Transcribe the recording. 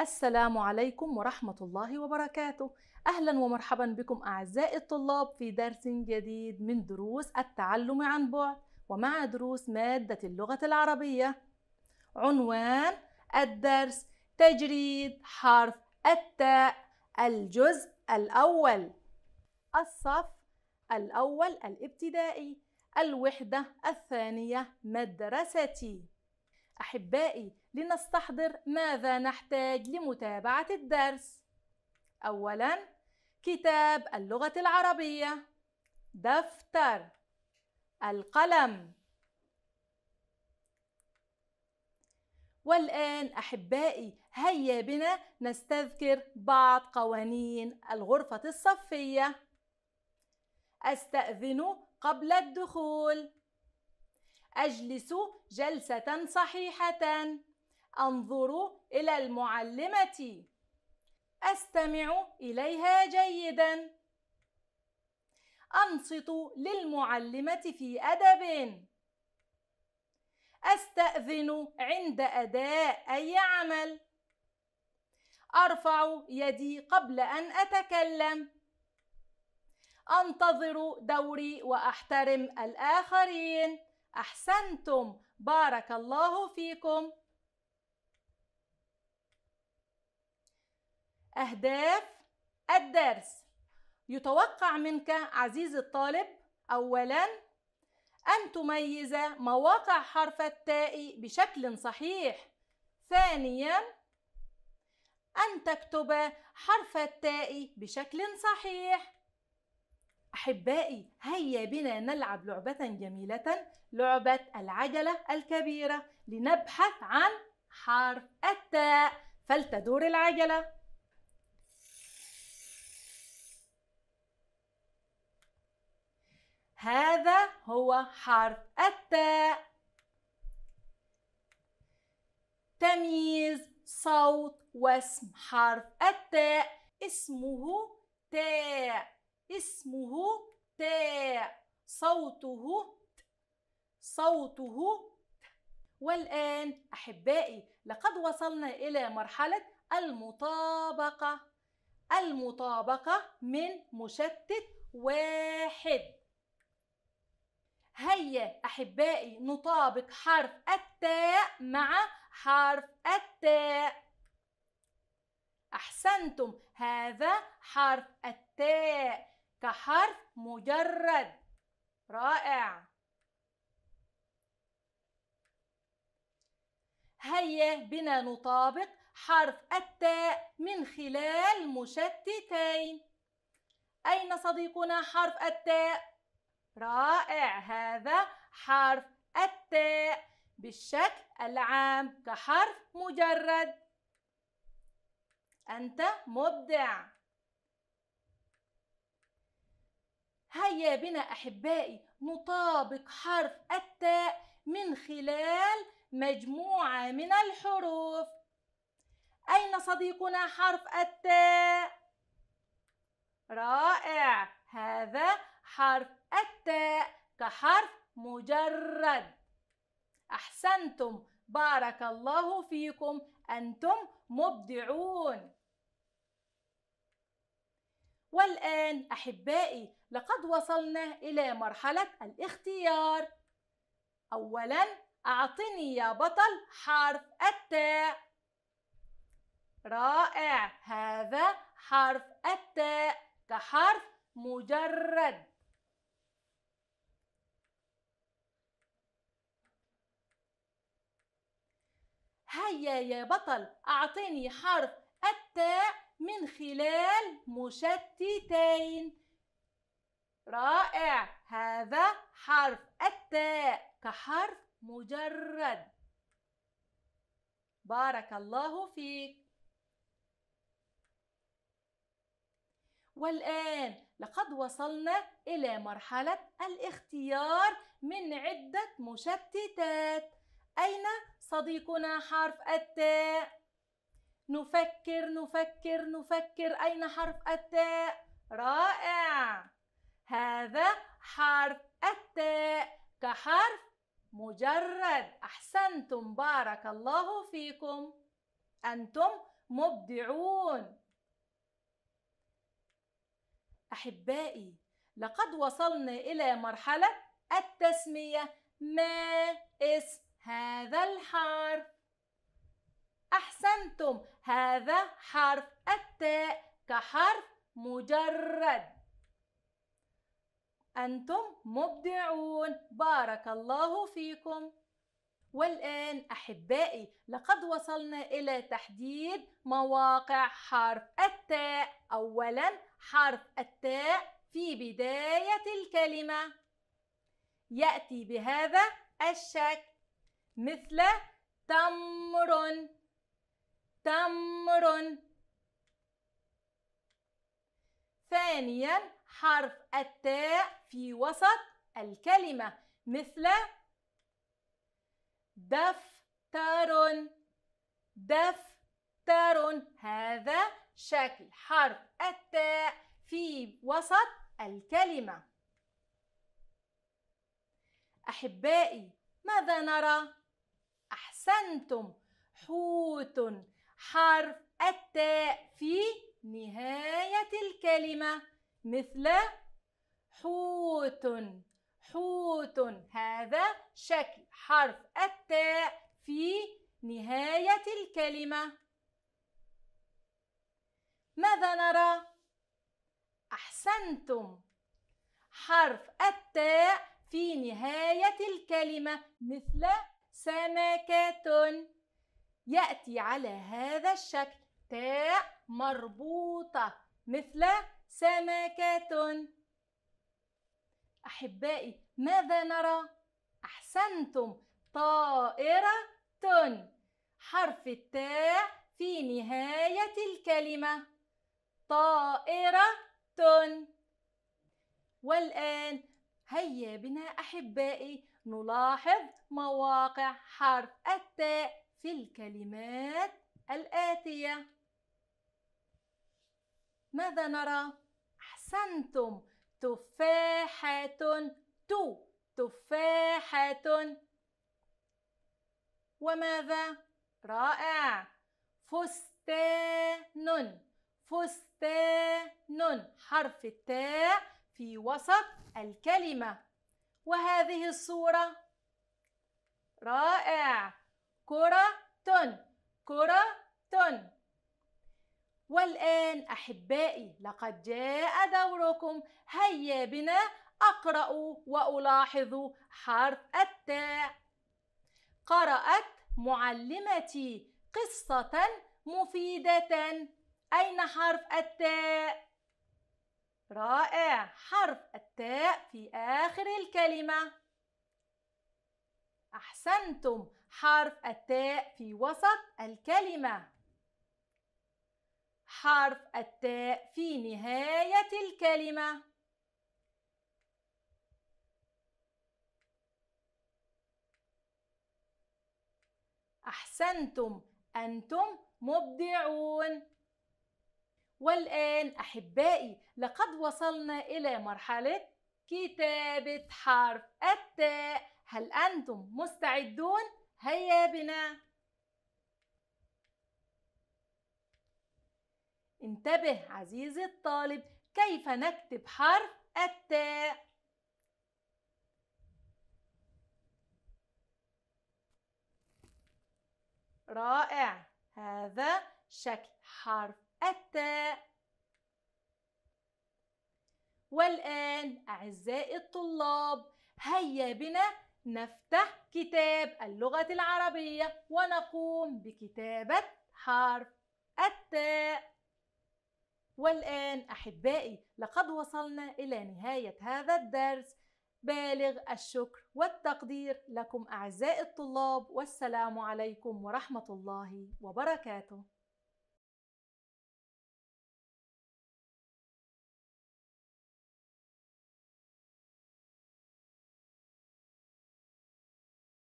السلام عليكم ورحمة الله وبركاته أهلا ومرحبا بكم أعزائي الطلاب في درس جديد من دروس التعلم عن بعد ومع دروس مادة اللغة العربية عنوان الدرس تجريد حرف التاء الجزء الأول الصف الأول الابتدائي الوحدة الثانية مدرستي أحبائي لنستحضر ماذا نحتاج لمتابعة الدرس أولاً كتاب اللغة العربية دفتر القلم والآن أحبائي هيا بنا نستذكر بعض قوانين الغرفة الصفية أستأذن قبل الدخول أجلس جلسة صحيحة أنظر إلى المعلمة أستمع إليها جيدا أنصت للمعلمة في أدب أستأذن عند أداء أي عمل أرفع يدي قبل أن أتكلم أنتظر دوري وأحترم الآخرين أحسنتم بارك الله فيكم أهداف الدرس يتوقع منك عزيزي الطالب أولاً أن تميز مواقع حرف التاء بشكل صحيح ثانياً أن تكتب حرف التاء بشكل صحيح أحبائي هيا بنا نلعب لعبة جميلة لعبة العجلة الكبيرة لنبحث عن حرف التاء فلتدور العجلة هذا هو حرف التاء تمييز صوت واسم حرف التاء اسمه تاء اسمه تاء صوته ت صوته ت والآن أحبائي لقد وصلنا إلى مرحلة المطابقة المطابقة من مشتت واحد هيا أحبائي نطابق حرف التاء مع حرف التاء أحسنتم هذا حرف التاء كحرف مجرد رائع هيا بنا نطابق حرف التاء من خلال مشتتين أين صديقنا حرف التاء؟ رائع هذا حرف التاء بالشكل العام كحرف مجرد أنت مبدع هيا بنا أحبائي نطابق حرف التاء من خلال مجموعة من الحروف أين صديقنا حرف التاء؟ رائع هذا حرف التاء كحرف مجرد أحسنتم بارك الله فيكم أنتم مبدعون والآن أحبائي لقد وصلنا إلى مرحلة الاختيار أولاً أعطني يا بطل حرف التاء رائع هذا حرف التاء كحرف مجرد هيا يا بطل أعطني حرف التاء من خلال مشتتين رائع هذا حرف التاء كحرف مجرد بارك الله فيك والآن لقد وصلنا إلى مرحلة الاختيار من عدة مشتتات أين صديقنا حرف التاء؟ نفكر نفكر نفكر أين حرف التاء؟ رائع هذا حرف التاء كحرف مجرد أحسنتم بارك الله فيكم أنتم مبدعون أحبائي لقد وصلنا إلى مرحلة التسمية ما اسم هذا الحرف أحسنتم هذا حرف التاء كحرف مجرد أنتم مبدعون بارك الله فيكم والآن أحبائي لقد وصلنا إلى تحديد مواقع حرف التاء أولا حرف التاء في بداية الكلمة يأتي بهذا الشكل مثل تمر تمر ثانيا حرف التاء في وسط الكلمة مثل دفتر دفتر هذا شكل حرف التاء في وسط الكلمة أحبائي ماذا نرى؟ أحسنتم حوت حرف التاء في نهاية الكلمة مثل حوت حوت هذا شكل حرف التاء في نهاية الكلمة ماذا نرى؟ أحسنتم حرف التاء في نهاية الكلمة مثل سمكة يأتي على هذا الشكل تاء مربوطة مثل سمكة أحبائي ماذا نرى؟ أحسنتم طائرة حرف التاء في نهاية الكلمة طائرة والآن هيا بنا أحبائي نلاحظ مواقع حرف التاء في الكلمات الآتية ماذا نرى؟ أحسنتم تفاحة تو تفاحة وماذا؟ رائع فستان فستان حرف التاء في وسط الكلمة وهذه الصورة رائع كرة كرة والآن أحبائي لقد جاء دوركم هيا بنا أقرأ وألاحظ حرف التاء قرأت معلمتي قصة مفيدة أين حرف التاء؟ رائع حرف التاء في آخر الكلمة أحسنتم حرف التاء في وسط الكلمة حرف التاء في نهاية الكلمة أحسنتم أنتم مبدعون والآن أحبائي لقد وصلنا إلى مرحلة كتابة حرف التاء هل أنتم مستعدون؟ هيا بنا انتبه عزيزي الطالب كيف نكتب حرف التاء رائع هذا شكل حرف التاء والآن أعزائي الطلاب هيا بنا نفتح كتاب اللغة العربية ونقوم بكتابة حرف التاء والآن أحبائي لقد وصلنا إلى نهاية هذا الدرس بالغ الشكر والتقدير لكم أعزائي الطلاب والسلام عليكم ورحمة الله وبركاته